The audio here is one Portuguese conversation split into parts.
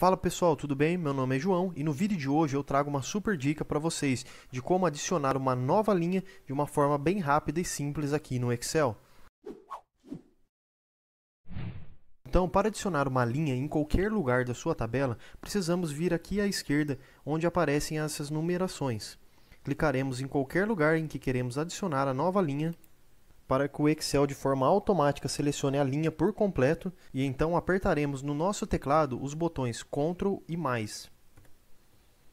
Fala pessoal, tudo bem? Meu nome é João e no vídeo de hoje eu trago uma super dica para vocês de como adicionar uma nova linha de uma forma bem rápida e simples aqui no Excel. Então, para adicionar uma linha em qualquer lugar da sua tabela, precisamos vir aqui à esquerda, onde aparecem essas numerações. Clicaremos em qualquer lugar em que queremos adicionar a nova linha para que o Excel de forma automática selecione a linha por completo e então apertaremos no nosso teclado os botões Ctrl e mais.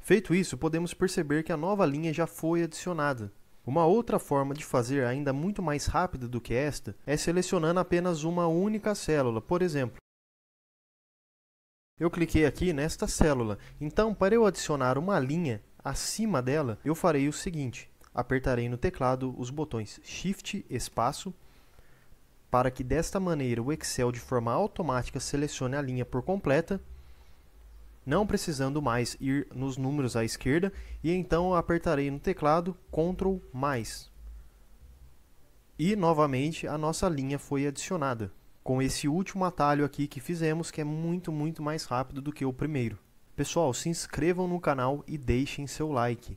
Feito isso, podemos perceber que a nova linha já foi adicionada. Uma outra forma de fazer, ainda muito mais rápida do que esta, é selecionando apenas uma única célula, por exemplo. Eu cliquei aqui nesta célula, então para eu adicionar uma linha acima dela, eu farei o seguinte apertarei no teclado os botões Shift espaço para que desta maneira o Excel de forma automática selecione a linha por completa, não precisando mais ir nos números à esquerda, e então apertarei no teclado Ctrl+. E novamente a nossa linha foi adicionada, com esse último atalho aqui que fizemos, que é muito, muito mais rápido do que o primeiro. Pessoal, se inscrevam no canal e deixem seu like.